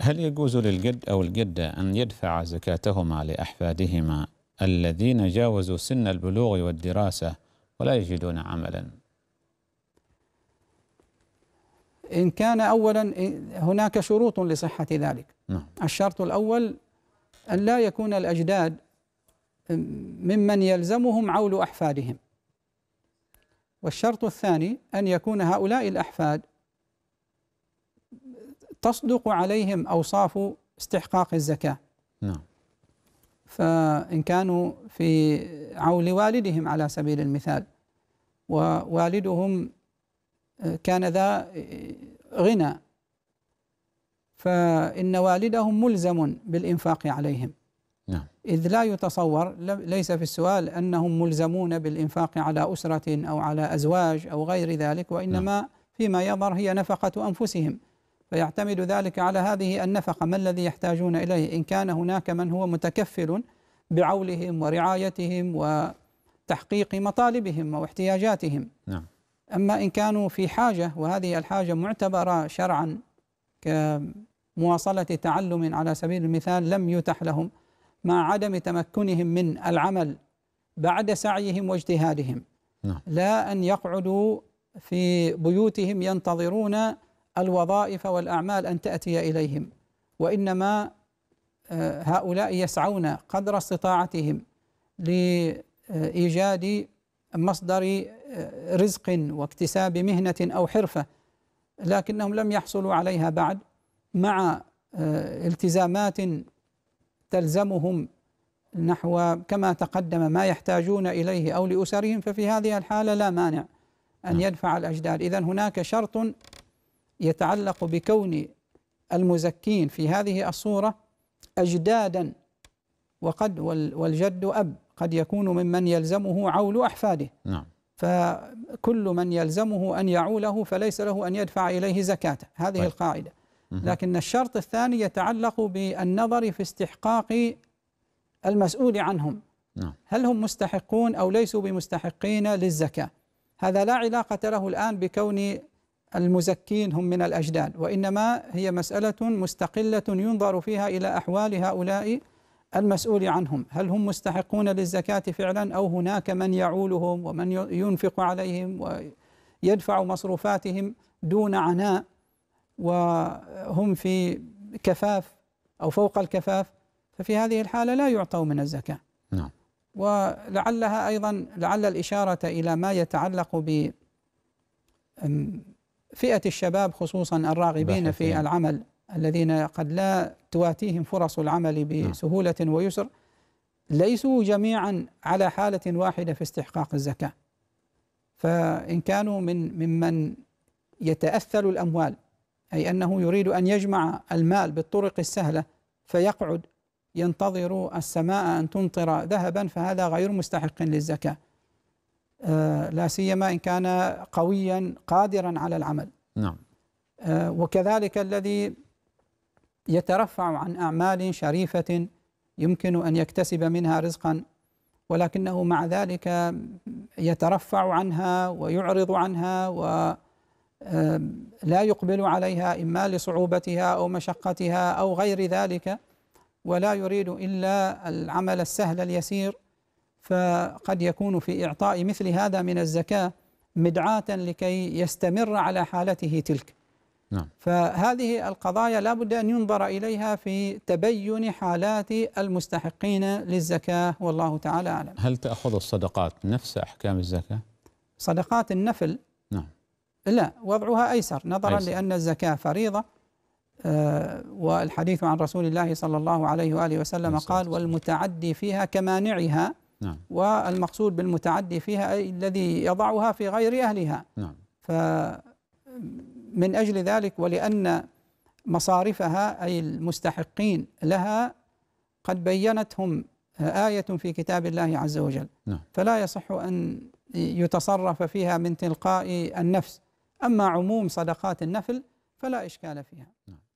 هل يجوز للجد أو الجدة أن يدفع زكاتهما لأحفادهما الذين جاوزوا سن البلوغ والدراسة ولا يجدون عملا إن كان أولا هناك شروط لصحة ذلك نعم. الشرط الأول أن لا يكون الأجداد ممن يلزمهم عول أحفادهم والشرط الثاني أن يكون هؤلاء الأحفاد تصدق عليهم أوصاف استحقاق الزكاة نعم فإن كانوا في عول والدهم على سبيل المثال ووالدهم آه، كان ذا آه، غنى فإن والدهم ملزم بالإنفاق عليهم نعم. إذ لا يتصور ليس في السؤال أنهم ملزمون بالإنفاق على أسرة أو على أزواج أو غير ذلك وإنما نعم. فيما يظهر هي نفقة أنفسهم فيعتمد ذلك على هذه النفقة ما الذي يحتاجون إليه إن كان هناك من هو متكفل بعولهم ورعايتهم وتحقيق مطالبهم أو احتياجاتهم نعم. أما إن كانوا في حاجة وهذه الحاجة معتبرة شرعا كمواصلة تعلم على سبيل المثال لم يتح لهم مع عدم تمكنهم من العمل بعد سعيهم واجتهادهم نعم. لا أن يقعدوا في بيوتهم ينتظرون الوظائف والأعمال أن تأتي إليهم وإنما آه، هؤلاء يسعون قدر استطاعتهم لإيجاد مصدر آه، رزق واكتساب مهنة أو حرفة لكنهم لم يحصلوا عليها بعد مع آه، التزامات تلزمهم نحو كما تقدم ما يحتاجون إليه أو لأسرهم ففي هذه الحالة لا مانع أن نعم. يدفع الأجداد إذا هناك شرط يتعلق بكون المزكين في هذه الصورة أجدادا وقد والجد أب قد يكون ممن يلزمه عول أحفاده نعم فكل من يلزمه أن يعوله فليس له أن يدفع إليه زكاة هذه طيب. القاعدة لكن الشرط الثاني يتعلق بالنظر في استحقاق المسؤول عنهم نعم. هل هم مستحقون أو ليسوا بمستحقين للزكاة هذا لا علاقة له الآن بكون المزكين هم من الأجداد وإنما هي مسألة مستقلة ينظر فيها إلى أحوال هؤلاء المسؤول عنهم هل هم مستحقون للزكاة فعلا أو هناك من يعولهم ومن ينفق عليهم ويدفع مصروفاتهم دون عناء وهم في كفاف أو فوق الكفاف ففي هذه الحالة لا يعطوا من الزكاة نعم ولعلها أيضا لعل الإشارة إلى ما يتعلق ب فئة الشباب خصوصا الراغبين في العمل الذين قد لا تواتيهم فرص العمل بسهولة نعم. ويسر ليسوا جميعا على حالة واحدة في استحقاق الزكاة فإن كانوا من ممن يتأثل الأموال أي أنه يريد أن يجمع المال بالطرق السهلة فيقعد ينتظر السماء أن تمطر ذهبا فهذا غير مستحق للزكاة آه، لا سيما إن كان قويا قادرا على العمل نعم آه، وكذلك الذي يترفع عن أعمال شريفة يمكن أن يكتسب منها رزقا ولكنه مع ذلك يترفع عنها ويعرض عنها ولا آه، يقبل عليها إما لصعوبتها أو مشقتها أو غير ذلك ولا يريد إلا العمل السهل اليسير فقد يكون في إعطاء مثل هذا من الزكاة مدعاة لكي يستمر على حالته تلك نعم. فهذه القضايا لا بد أن ينظر إليها في تبين حالات المستحقين للزكاة والله تعالى أعلم هل تأخذ الصدقات نفس أحكام الزكاة؟ صدقات النفل نعم لا وضعها أيسر نظرا أيسر. لأن الزكاة فريضة آه والحديث عن رسول الله صلى الله عليه وآله وسلم قال والمتعدي فيها كمانعها نعم. والمقصود بالمتعدي فيها أي الذي يضعها في غير أهلها نعم. فمن أجل ذلك ولأن مصارفها أي المستحقين لها قد بينتهم آية في كتاب الله عز وجل نعم. فلا يصح أن يتصرف فيها من تلقاء النفس أما عموم صدقات النفل فلا إشكال فيها نعم.